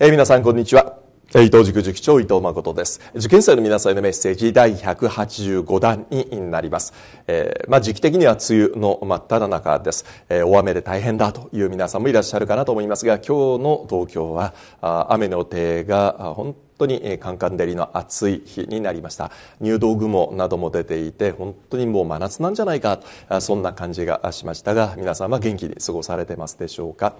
えー、皆さんこんにちは伊藤塾塾長伊藤誠です。受験生の皆さんへのメッセージ第185弾になります。えー、まあ時期的には梅雨の真っ只中です。えー、大雨で大変だという皆さんもいらっしゃるかなと思いますが、今日の東京は雨の手が本当本当にカンカン照りの暑い日になりました入道雲なども出ていて本当にもう真夏なんじゃないかそんな感じがしましたが皆さんは元気に過ごされてますでしょうか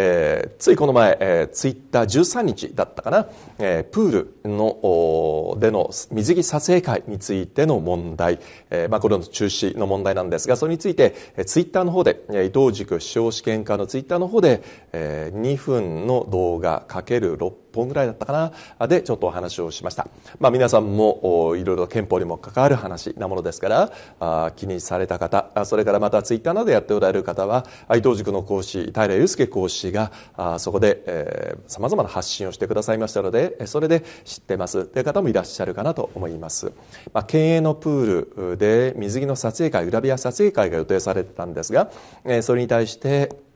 えー、ついこの前、えー、ツイッター13日だったかな、えー、プールのでの水着撮影会についての問題、えーまあ、これの中止の問題なんですがそれについて、えー、ツイッターの方で、えー、伊藤塾司法試験科のツイッターの方で、えー、2分の動画かける6分本ぐらいだったかなでちょっとお話をしました、まあ、皆さんもいろいろ憲法にも関わる話なものですからあ気にされた方それからまたツイッターなどでやっておられる方は愛東塾の講師平祐介講師があそこでさまざまな発信をしてくださいましたのでそれで知ってますという方もいらっしゃるかなと思います、まあ、県営のプールで水着の撮影会グラビア撮影会が予定されてたんですが、えそれに対して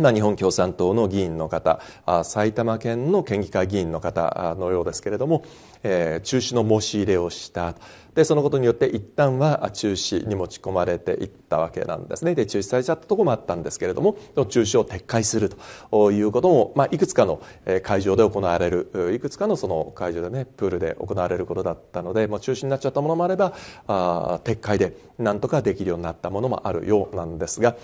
まあ、日本共産党の議員の方埼玉県の県議会議員の方のようですけれども、えー、中止の申し入れをしたでそのことによって一旦は中止に持ち込まれていったわけなんですねで中止されちゃったとこもあったんですけれども中止を撤回するということも、まあ、いくつかの会場で行われるいくつかのその会場でねプールで行われることだったので、まあ、中止になっちゃったものもあればあ撤回でなんとかできるようになったものもあるようなんですが。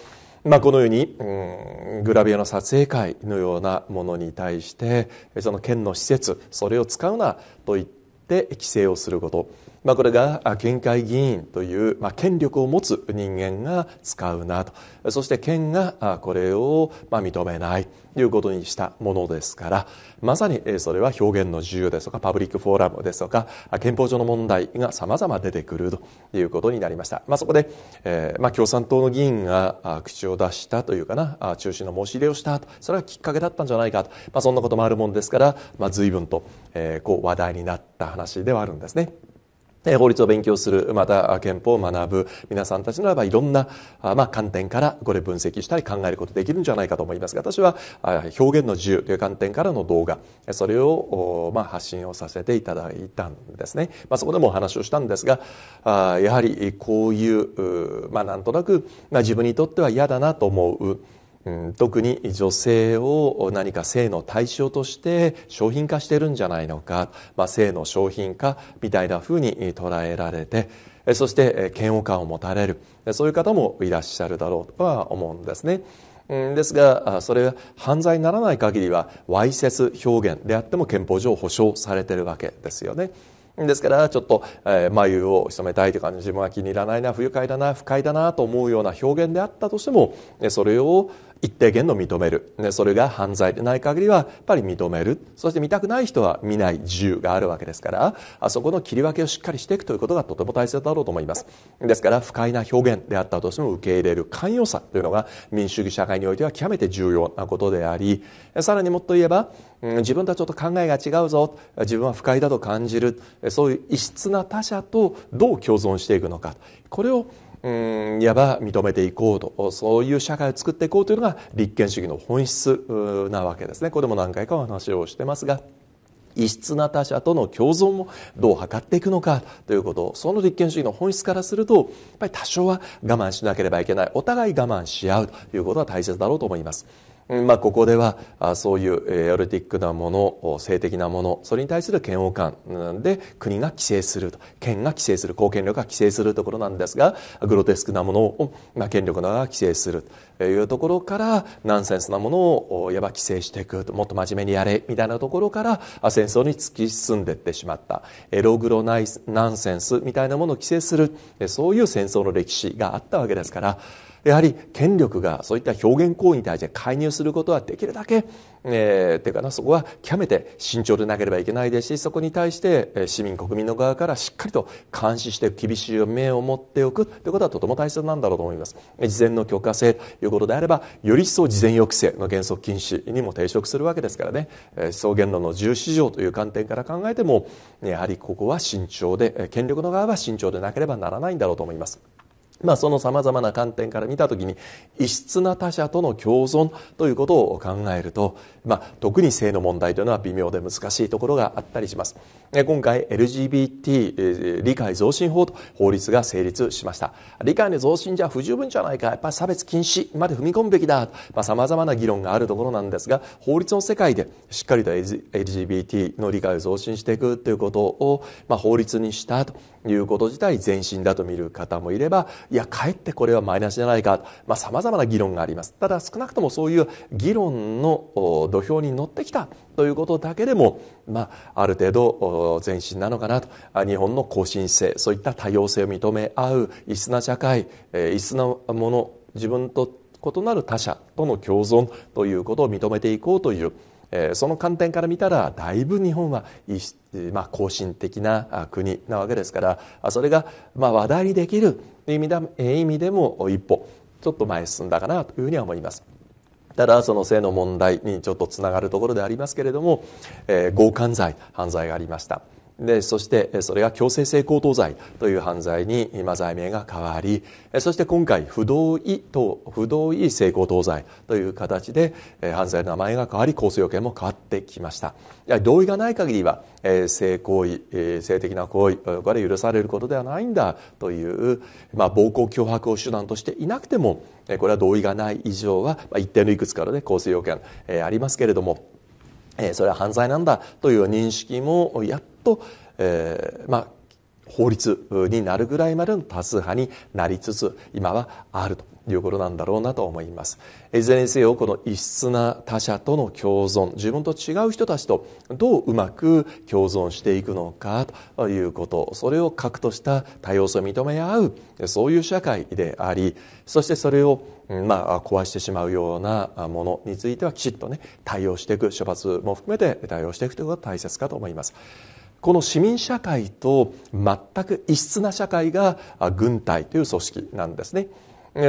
まあ、このように、うん、グラビアの撮影会のようなものに対してその県の施設それを使うなといって規制をすることまあ、これが県会議員という、まあ、権力を持つ人間が使うなとそして県がこれをまあ認めないということにしたものですからまさにそれは表現の自由ですとかパブリックフォーラムですとか憲法上の問題がさまざま出てくるということになりました、まあ、そこで、えーまあ、共産党の議員が口を出したというかな中止の申し入れをしたとそれはきっかけだったんじゃないかと、まあ、そんなこともあるもんですから、まあ、随分と、えー、こう話題になった話ではあるんですね。法律を勉強する、また憲法を学ぶ皆さんたちならばいろんな、まあ、観点からこれ分析したり考えることできるんじゃないかと思いますが私は表現の自由という観点からの動画それを、まあ、発信をさせていただいたんですね、まあ、そこでもお話をしたんですがやはりこういう、まあ、なんとなく、まあ、自分にとっては嫌だなと思ううん、特に女性を何か性の対象として商品化してるんじゃないのか、まあ、性の商品化みたいなふうに捉えられてそして嫌悪感を持たれるそういう方もいらっしゃるだろうとは思うんですね。ですがそれは犯罪にならない限りはわいせつ表現であっても憲法上保障されてるわけですよね。ですからちょっと、え眉を潜めたいとか、自分は気に入らないな不愉快だな不快だなと思うような表現であったとしてもそれを一定限度認める、ね、それが犯罪でない限りはやっぱり認めるそして見たくない人は見ない自由があるわけですからあそこの切り分けをしっかりしていくということがとても大切だろうと思いますですから不快な表現であったとしても受け入れる寛容さというのが民主主義社会においては極めて重要なことでありさらにもっと言えば自分とはちょっと考えが違うぞ自分は不快だと感じるそういう異質な他者とどう共存していくのかこれをうんいわば認めていこうとそういう社会を作っていこうというのが立憲主義の本質なわけですねこれも何回かお話をしてますが。異質な他者との共存もどう図っていくのかということその立憲主義の本質からするとやっぱり多少は我慢しなければいけないお互い我慢し合うということは大切だろうと思いますまあ、ここではそういうエロティックなもの性的なものそれに対する嫌悪感で国が規制すると県が規制する公権力が規制するところなんですがグロテスクなものを、まあ、権力側が規制するというところからナンセンスなものをやば規制していくもっと真面目にやれみたいなところから戦争に突き進んでいってしまったログロナイナンセンスみたいなものを規制するそういう戦争の歴史があったわけですからやはり権力がそういった表現行為に対して介入することはできるだけえー、ていうかなそこは極めて慎重でなければいけないですしそこに対して市民国民の側からしっかりと監視して厳しい目を持っておくということはとても大切なんだろうと思います事前の許可制ということであればより一層事前抑制の原則禁止にも抵触するわけですからね思想論の自由市場という観点から考えてもやはりここは慎重で権力の側は慎重でなければならないんだろうと思います。まあ、その様々な観点から見たときに、異質な他者との共存ということを考えると、まあ、特に性の問題というのは微妙で難しいところがあったりします。今回、LGBT 理解増進法と法律が成立しました。理解の増進じゃ不十分じゃないか、やっぱり差別禁止まで踏み込むべきだ、まあ、様々な議論があるところなんですが、法律の世界でしっかりと LGBT の理解を増進していくということを、まあ、法律にしたということ自体前進だと見る方もいれば、いや、かえってこれはマイナスじゃないか、まあ、ざまな議論があります。ただ、少なくともそういう議論の土俵に乗ってきたということだけでも、まあ、ある程度、前進なのかなと。日本の更新性、そういった多様性を認め合う、異質な社会、異質なもの、自分と異なる他者との共存ということを認めていこうという、えその観点から見たらだいぶ日本は、まあ、後進的な国なわけですからそれが、まあ、話題にできるい意味だ意味でも一歩ちょっと前進んだかなというふうには思います。ただその性の問題にちょっとつながるところでありますけれども、えー、強姦罪犯罪がありましたでそしてそれが強制性交等罪という犯罪に今罪名が変わりそして今回不同意と不同意性交等罪という形で犯罪の名前が変わり構成要件も変わってきました同意がない限りは性行為性的な行為これは許されることではないんだという、まあ、暴行脅迫を手段としていなくてもこれは同意がない以上は一定のいくつかの、ね、構成要件ありますけれどもそれは犯罪なんだという認識もやっと、えー、まあ、法律になるぐらいまでの多数派になりつつ今はあるということなんだろうなと思いますいずれにせよこの異質な他者との共存自分と違う人たちとどううまく共存していくのかということそれを核とした多様性を認め合うそういう社会でありそしてそれをまあ、壊してしまうようなものについてはきちっとね対応していく処罰も含めて対応していくということが大切かと思います。この市民社会と全く異質な社会が軍隊という組織なんですね。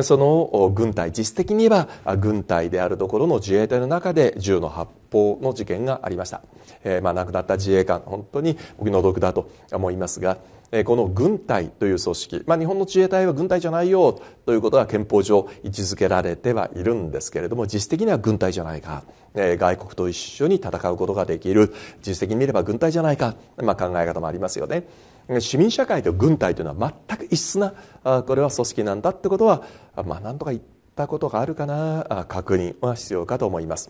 その軍隊実質的には軍隊であるところの自衛隊の中で銃の発砲の事件がありました、えー、まあ、亡くなった自衛官本当にお気の毒だと思いますがこの軍隊という組織、まあ、日本の自衛隊は軍隊じゃないよということは憲法上位置づけられてはいるんですけれども実質的には軍隊じゃないか外国と一緒に戦うことができる実質的に見れば軍隊じゃないか、まあ、考え方もありますよね市民社会と軍隊というのは全く異質なこれは組織なんだってことは、まあ、何とか言ったことがあるかな確認は必要かと思います。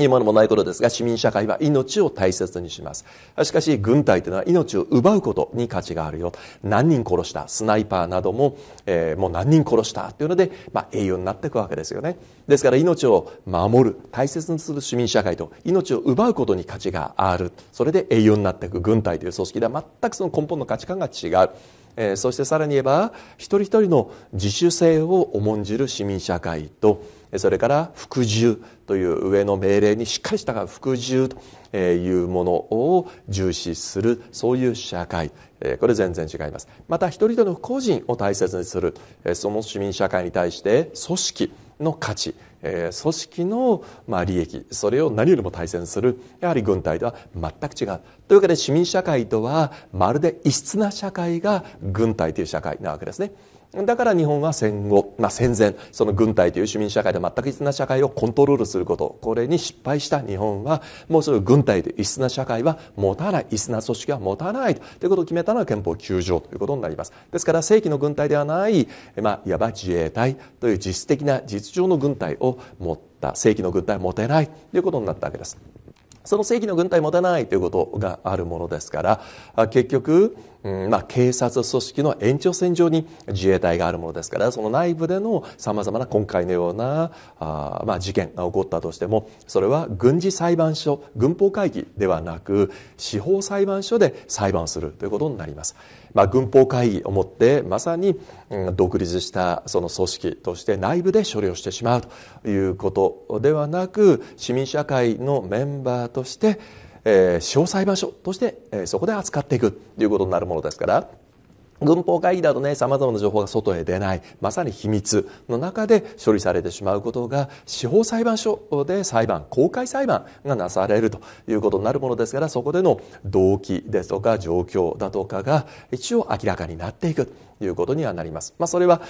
いいものもないことですが、市民社会は命を大切にします。しかし、軍隊というのは命を奪うことに価値があるよ。何人殺した、スナイパーなども、えー、もう何人殺したというので、まあ、栄誉になっていくわけですよね。ですから、命を守る、大切にする市民社会と、命を奪うことに価値がある。それで栄誉になっていく軍隊という組織では、全くその根本の価値観が違う。えー、そしてさらに言えば、一人一人の自主性を重んじる市民社会と、それから服従という上の命令にしっかり従う服従というものを重視するそういう社会これ全然違いますまた一人々の個人を大切にするその市民社会に対して組織の価値組織の利益それを何よりも大切にするやはり軍隊とは全く違うというわけで市民社会とはまるで異質な社会が軍隊という社会なわけですね。だから日本は戦後、まあ、戦前その軍隊という市民社会で全く異質な社会をコントロールすることこれに失敗した日本はもうその軍隊という異質な社会は持たない異質な組織は持たないということを決めたのが憲法9条ということになりますですから正規の軍隊ではない、まあ、いわば自衛隊という実質的な実情の軍隊を持った正規の軍隊は持てないということになったわけですその正規の軍隊持たないということがあるものですから結局まあ、警察組織の延長線上に自衛隊があるものですからその内部でのさまざまな今回のようなあ、まあ、事件が起こったとしてもそれは軍事裁判所軍法会議ではなく司法裁判所で裁判するということになります。まあ、軍法会議をもってまさに、独立したその組織として内部で処理をしてしまうということではなく市民社会のメンバーとしてえ司法裁判所として、えそこで扱っていくということになるものですから軍法会議だとねさまざまな情報が外へ出ないまさに秘密の中で処理されてしまうことが司法裁判所で裁判公開裁判がなされるということになるものですからそこでの動機ですとか状況だとかが一応明らかになっていくいうことにはなります。まあ、それは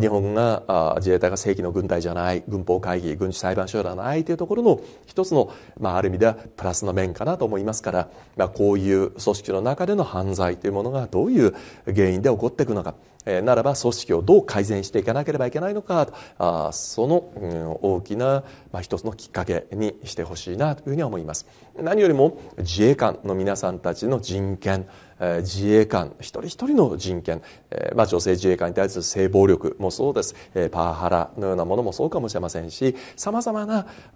日本が自衛隊が正規の軍隊じゃない軍法会議軍事裁判所ではないというところの一つの、まあ、ある意味ではプラスの面かなと思いますから、まあ、こういう組織の中での犯罪というものがどういう原因で起こっていくのか。えー、ならば組織をどう改善していかなければいけないのかとあその、うん、大きな、まあ、一つのきっかけにしてほしいなというふうには思います何よりも自衛官の皆さんたちの人権自衛官一人一人の人権、まあ、女性自衛官に対する性暴力もそうですパワハラのようなものもそうかもしれませんしさまざま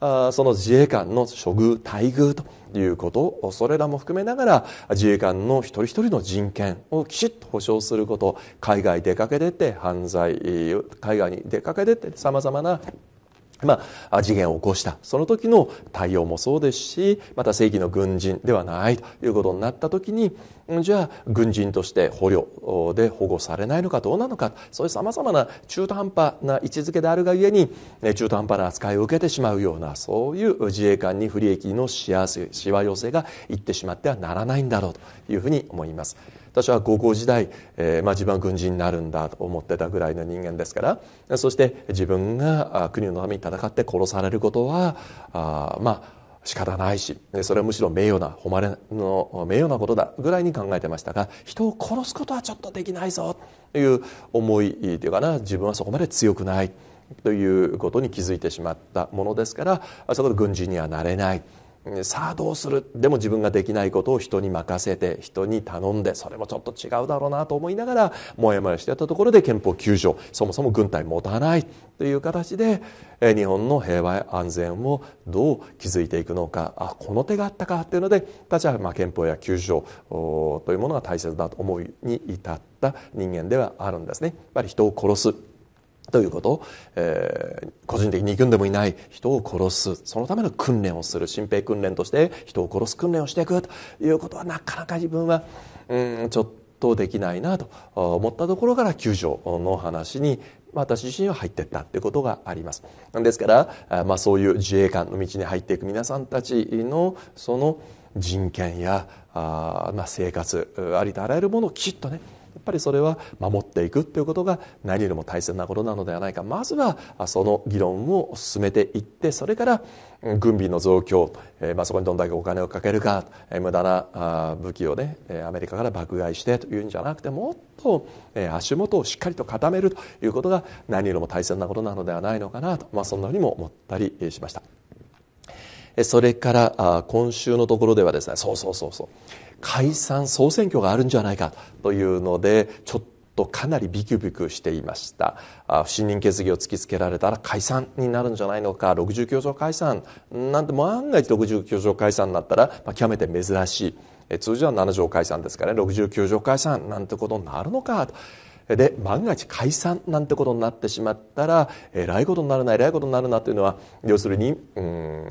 なその自衛官の処遇待遇ということをそれらも含めながら自衛官の一人一人の人権をきちっと保障すること海外出かけ出て犯罪海外に出かけ出てさまざまなまあ、事件を起こした。その時の対応もそうですし、また正義の軍人ではないということになった時に、じゃあ、軍人として捕虜で保護されないのかどうなのか、そういう様々な中途半端な位置づけであるがゆえに、中途半端な扱いを受けてしまうような、そういう自衛官に不利益の幸せ、しわ寄せがいってしまってはならないんだろうというふうに思います。私は高校時代、えー、まあ、自分は軍人になるんだと思ってたぐらいの人間ですからそして自分が国のために戦って殺されることはあまあ仕方ないしそれはむしろ名誉な誉れの名誉なことだぐらいに考えてましたが人を殺すことはちょっとできないぞという思いというかな自分はそこまで強くないということに気づいてしまったものですからそこで軍人にはなれないさあどうするでも自分ができないことを人に任せて人に頼んでそれもちょっと違うだろうなと思いながらもやもやしてたところで憲法9条そもそも軍隊持たないという形で日本の平和や安全をどう築いていくのかあこの手があったかっていうので私はまあ憲法や9条というものが大切だと思いに至った人間ではあるんですね。やっぱり人を殺すということ、えー、個人的に憎んでもいない人を殺すそのための訓練をする心平訓練として人を殺す訓練をしていくということはなかなか自分はうんちょっとできないなと思ったところから救助の話に私自身は入っていったということがありますですから、まあ、そういう自衛官の道に入っていく皆さんたちのその人権やあ、まあ、生活ありとあらゆるものをきちっとねっぱりそれは守っていくということが何よりも大切なことなのではないかまずはその議論を進めていってそれから軍備の増強、えー、まあ、そこにどんだけお金をかけるか、えー、無駄なあ武器をねアメリカから爆買いしてというんじゃなくてもっと、えー、足元をしっかりと固めるということが何よりも大切なことなのではないのかなと、まあ、そんなふうにも思ったりしました。それから今週のところではですねそうそうそうそう解散総選挙があるんじゃないかというのでちょっとかなりビクビクしていました不信任決議を突きつけられたら解散になるんじゃないのか69条解散なんて万が一69条解散になったら、まあ、極めて珍しい通常は7条解散ですからね69条解散なんてことになるのかと。で万が一解散なんてことになってしまったらえらいことにならないえらいことになるなというのは要するにうん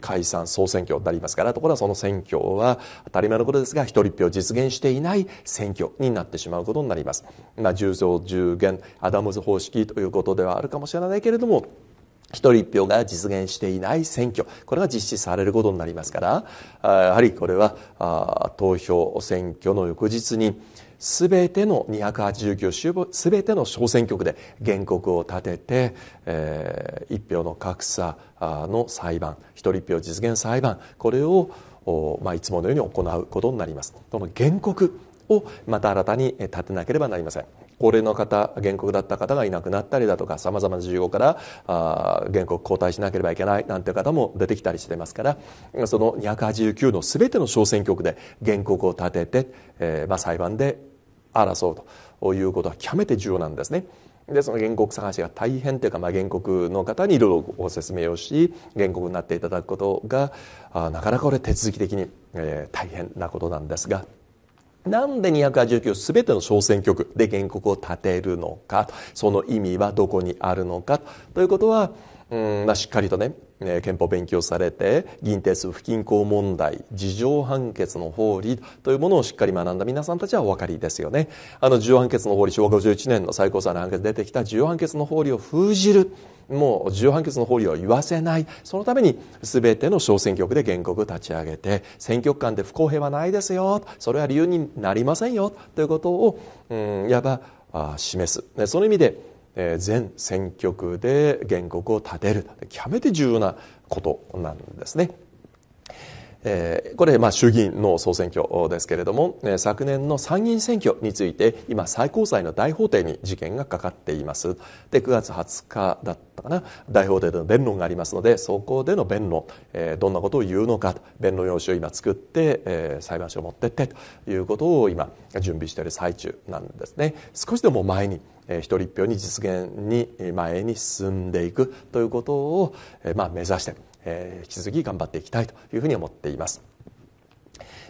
解散総選挙になりますからところがその選挙は当たり前のことですが一人票実現していない選挙になってしまうことになります。まあ、重増重減アダムズ方式ということではあるかもしれないけれども一人一票が実現していない選挙これが実施されることになりますからやはりこれは投票選挙の翌日に全ての289州全ての小選挙区で原告を立てて、えー、一票の格差の裁判一人票実現裁判これを、まあ、いつものように行うことになります。この原告をまた新たに立てなければなりません。高齢の方原告だった方がいなくなったりだとかさまざまな事情からあ原告交代しなければいけないなんて方も出てきたりしてますからその289の全ての小選挙区で原告を立てて、えー、まあ、裁判で争うということは極めて重要なんですね。でその原告探しが大変というか、まあ、原告の方にいろいろご説明をし原告になっていただくことがあなかなかこれ手続き的に、えー、大変なことなんですが。なんで289すべての小選挙区で原告を立てるのかその意味はどこにあるのかということはうんまあ、しっかりとね、え憲法勉強されて銀定数不均衡問題事情判決の法理というものをしっかり学んだ皆さんたちはお分かりですよねあの事情判決の法理昭和51年の最高裁の判決出てきた事情判決の法理を封じるもう事情判決の法理を言わせないそのために全ての小選挙区で原告を立ち上げて選挙区間で不公平はないですよそれは理由になりませんよということを、うん、いわば示すその意味で全選挙区で原告を立てる極めて重要なことなんですね。これ、ま衆議院の総選挙ですけれども昨年の参議院選挙について今最高裁の大法廷に事件がかかっていますで9月20日だったかな大法廷での弁論がありますのでそこでの弁論どんなことを言うのか弁論用紙を今作って裁判所を持ってってということを今準備している最中なんですね少しでも前に一人一票に実現に前に進んでいくということを、まあ、目指しているえー、引き続き頑張っていきたいというふうに思っています。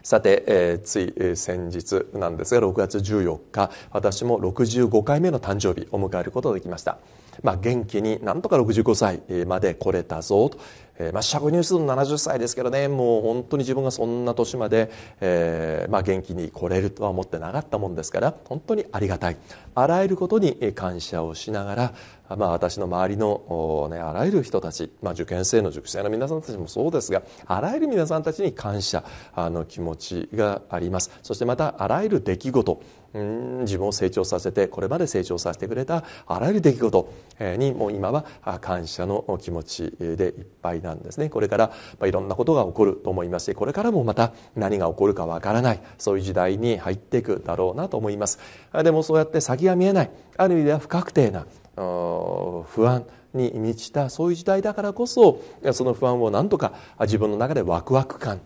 さて、えー、つい、え先日なんですが6月14日私も65回目の誕生日を迎えることができました。まあ、元気になんとか65歳まで来れたぞとえー、まあ、ニュースの70歳ですけどねもう本当に自分がそんな年まで、えー、まあ、元気に来れるとは思ってなかったもんですから本当にありがたいあらゆることに感謝をしながら、まあ、私の周りの、ね、あらゆる人たち、まあ、受験生の塾生の皆さんたちもそうですがあらゆる皆さんたちに感謝の気持ちがありますそしてまたあらゆる出来事うん自分を成長させてこれまで成長させてくれたあらゆる出来事にもう今は感謝の気持ちでいっぱいなんですねこれからいろんなことが起こると思いますしこれからもまた何が起こるかわからないそういう時代に入っていくだろうなと思いますでもそうやって先が見えないある意味では不確定な不安に満ちたそういう時代だからこそその不安をなんとか自分の中でワクワク感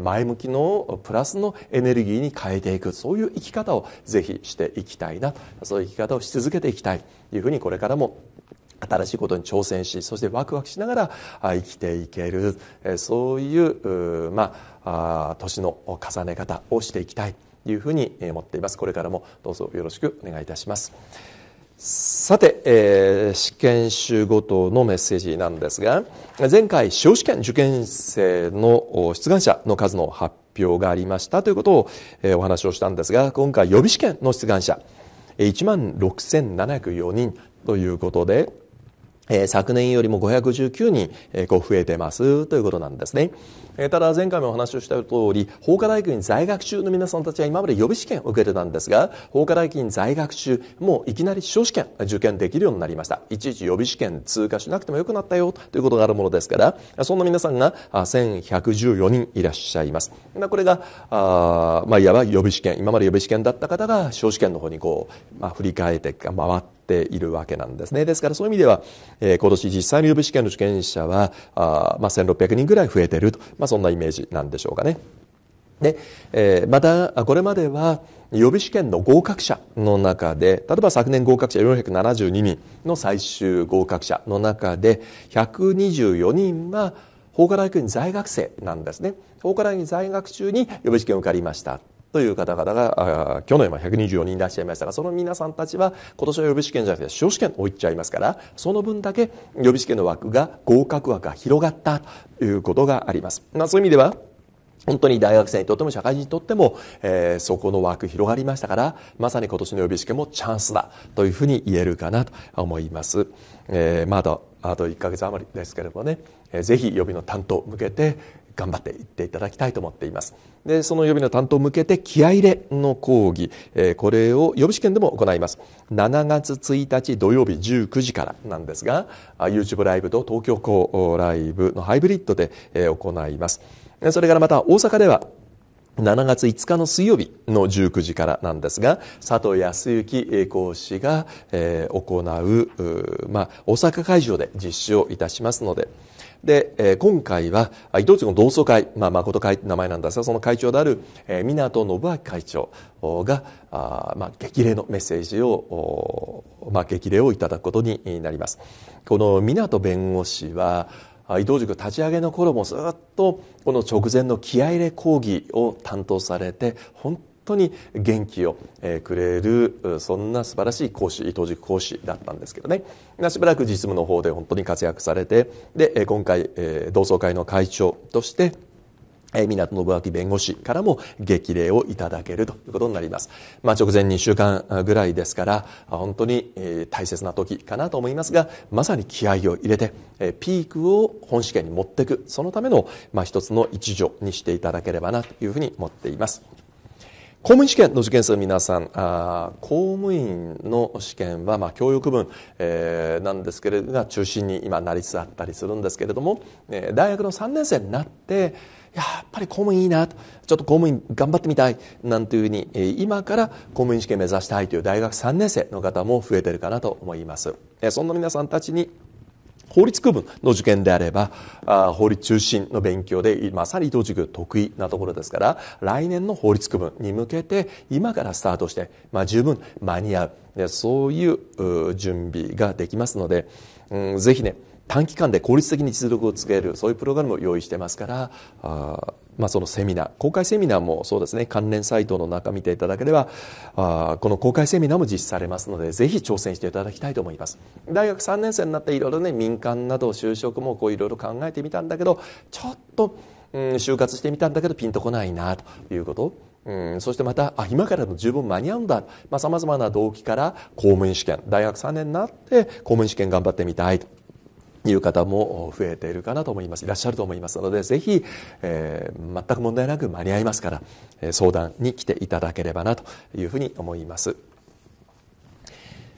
前向きのプラスのエネルギーに変えていくそういう生き方をぜひしていきたいなそういう生き方をし続けていきたいというふうにこれからも新しいことに挑戦しそしてワクワクしながら生きていけるそういうまあ年の重ね方をしていきたいというふうに思っていますこれからもどうぞよろしくお願いいたしますさて、えー、試験集ごとのメッセージなんですが前回司法試験受験生の出願者の数の発表がありましたということを、えー、お話をしたんですが今回予備試験の出願者1万6704人ということでえ昨年よりも519人、えこう増えてますということなんですね。えただ前回もお話をした通り、法科大学に在学中の皆さんたちは今まで予備試験を受けてたんですが、法科大学に在学中、もういきなり司法試験受験できるようになりました。いちいち予備試験通過しなくてもよくなったよということがあるものですから、そんな皆さんが1114人いらっしゃいます。これが、あまあ、いわば予備試験、今まで予備試験だった方が司法試験の方にこう、まあ、振り返って回って、ているわけなんですね。ですからそういう意味では、えー、今年実際の予備試験の受験者は、あまあ、1600人ぐらい増えていると、まあ、そんなイメージなんでしょうかね。で、えー、また、これまでは、予備試験の合格者の中で、例えば昨年合格者472人の最終合格者の中で、124人は、法科大学院在学生なんですね。法科大学院在学中に予備試験を受かりました。という方々が、去年は124人いらっしゃいましたが、その皆さんたちは、今年は予備試験じゃなくて、司法試験を行っちゃいますから、その分だけ予備試験の枠が、合格枠が広がったということがあります。まあ、そういう意味では、本当に大学生にとっても社会人にとっても、えー、そこの枠広がりましたから、まさに今年の予備試験もチャンスだというふうに言えるかなと思います。えー、まだあと1ヶ月余りですけれどもね、えー、ぜひ予備の担当向けて、頑張っていっていただきたいと思っていますでその予備の担当向けて気合入れの講義、えー、これを予備試験でも行います7月1日土曜日19時からなんですが YouTube ライブと東京校ライブのハイブリッドで、えー、行いますそれからまた大阪では7月5日の水曜日の19時からなんですが、佐藤康之講師がえ行う、まあ、大阪会場で実施をいたしますので、で、えー、今回は伊藤忠の同窓会、まあ、誠会って名前なんですがその会長である、えー、港信明会長があ、まあ、激励のメッセージをまあ、激励をいただくことになりますこの港弁護士は伊藤塾立ち上げの頃もずっとこの直前の気合入れ講義を担当されて本当に元気をくれるそんな素晴らしい講師伊藤塾講師だったんですけどねしばらく実務の方で本当に活躍されてで今回同窓会の会長として港信明弁護士からも激励をいただけるということになります。まあ、直前2週間ぐらいですから、本当に、大切な時かなと思いますが、まさに気合を入れて、ピークを本試験に持っていく、そのための、まあ、一つの一助にしていただければなというふうに思っています。公務員試験の受験生の皆さんあ公務員の試験は、まあ、教育分、えー、なんですけれどが中心に今なりつつあったりするんですけれども、えー、大学の3年生になってやっぱり公務員いいなとちょっと公務員頑張ってみたいなんていうふうに、えー、今から公務員試験目指したいという大学3年生の方も増えてるかなと思います、えー、そんな皆さんたちに法律区分の受験であればあ法律中心の勉強でまさに伊藤塾得意なところですから来年の法律区分に向けて今からスタートして、まあ、十分間に合うそういう準備ができますので、うん、ぜひね短期間で効率的に実力をつけるそういうプログラムを用意してますからあ、まあ、そのセミナー公開セミナーもそうですね関連サイトの中見ていただければあこの公開セミナーも実施されますのでぜひ挑戦していただきたいと思います大学3年生になっていろいろね民間など就職もこういろいろ考えてみたんだけどちょっと、うん、就活してみたんだけどピンとこないなということうん、そしてまたあ今からで十分間に合うんださまざ、まな動機から公務員試験大学3年になって公務員試験頑張ってみたいという方も増えているかなと思います。いらっしゃると思いますので、ぜひ、えー、全く問題なく間に合いますから、え相談に来ていただければなというふうに思います。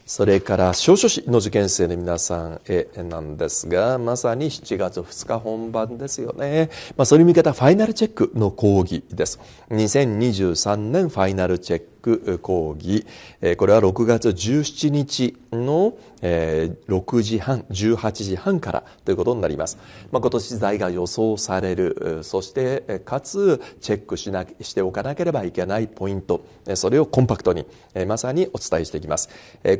それから少書士の受験生の皆さんへなんですがまさに7月2日本番ですよね、まあ、それに向けたファイナルチェックの講義です2023年ファイナルチェック講義、これは6月17日の6時半、18時半からということになります。まあ、今年財が予想される、そしてかつチェックしなしておかなければいけないポイント、それをコンパクトにまさにお伝えしていきます。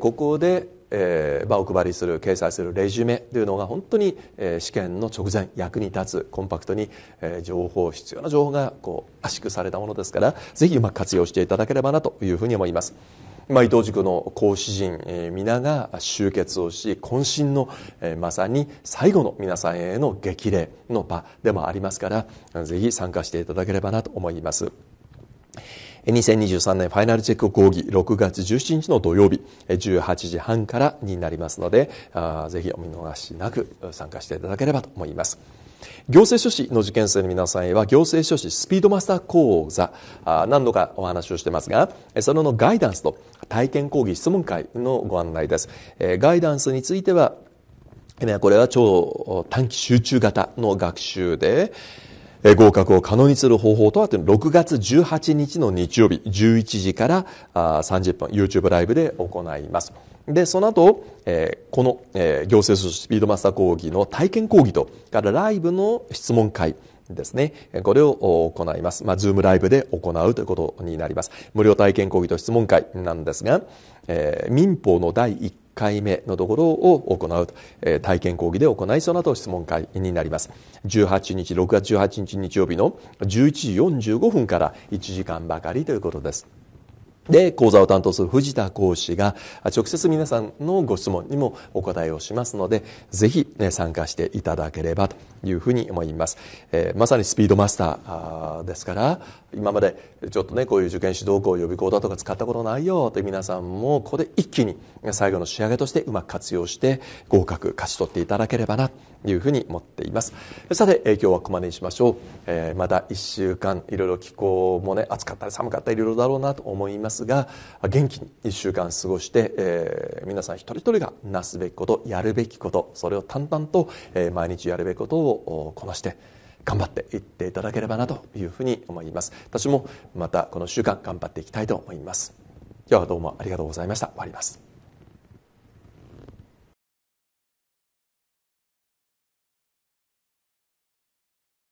ここでえー、まお配りする掲載するレジュメというのが本当に、えー、試験の直前役に立つコンパクトに、えー、情報必要な情報がこう圧縮されたものですからぜひうまく活用していただければなというふうに思います。まあ、伊藤塾の講師陣、えー、皆が集結をし渾身の、えー、まさに最後の皆さんへの激励の場でもありますからぜひ参加していただければなと思います。2023年ファイナルチェック講義6月17日の土曜日18時半からになりますのでぜひお見逃しなく参加していただければと思います行政書士の受験生の皆さんへは行政書士スピードマスター講座何度かお話をしてますがそののガイダンスと体験講義質問会のご案内ですガイダンスについてはこれは超短期集中型の学習でえ合格を可能にする方法とは、6月18日の日曜日、11時から30分、YouTube ライブで行います。で、その後、えこの、え行政組織スピードマスター講義の体験講義と、からライブの質問会、ですね。これを行います。まあ、ズームライブで行うということになります。無料体験講義と質問会なんですが、えー、民法の第1回目のところを行う、えー、体験講義で行い、その後質問会になります。18日、6月18日日曜日の11時45分から1時間ばかりということです。で、講座を担当する藤田講師が、直接皆さんのご質問にもお答えをしますので、ぜひ、ね、参加していただければというふうに思います。えー、まさにスピードマスターですから、今までちょっとね、こういう受験指導校、予備校だとか使ったことないよという皆さんも、ここで一気に最後の仕上げとしてうまく活用して、合格、勝ち取っていただければなというふうに思っています。さて、えー、今日はここまでにしましょう。えー、また1週間、いろいろ気候もね、暑かったり寒かったりいろいろだろうなと思います。ますが元気に1週間過ごして、えー、皆さん一人一人がなすべきことやるべきことそれを淡々と、えー、毎日やるべきことをこなして頑張っていっていただければなというふうに思います私もまたこの週間頑張っていきたいと思います今日はどうもありがとうございました終わります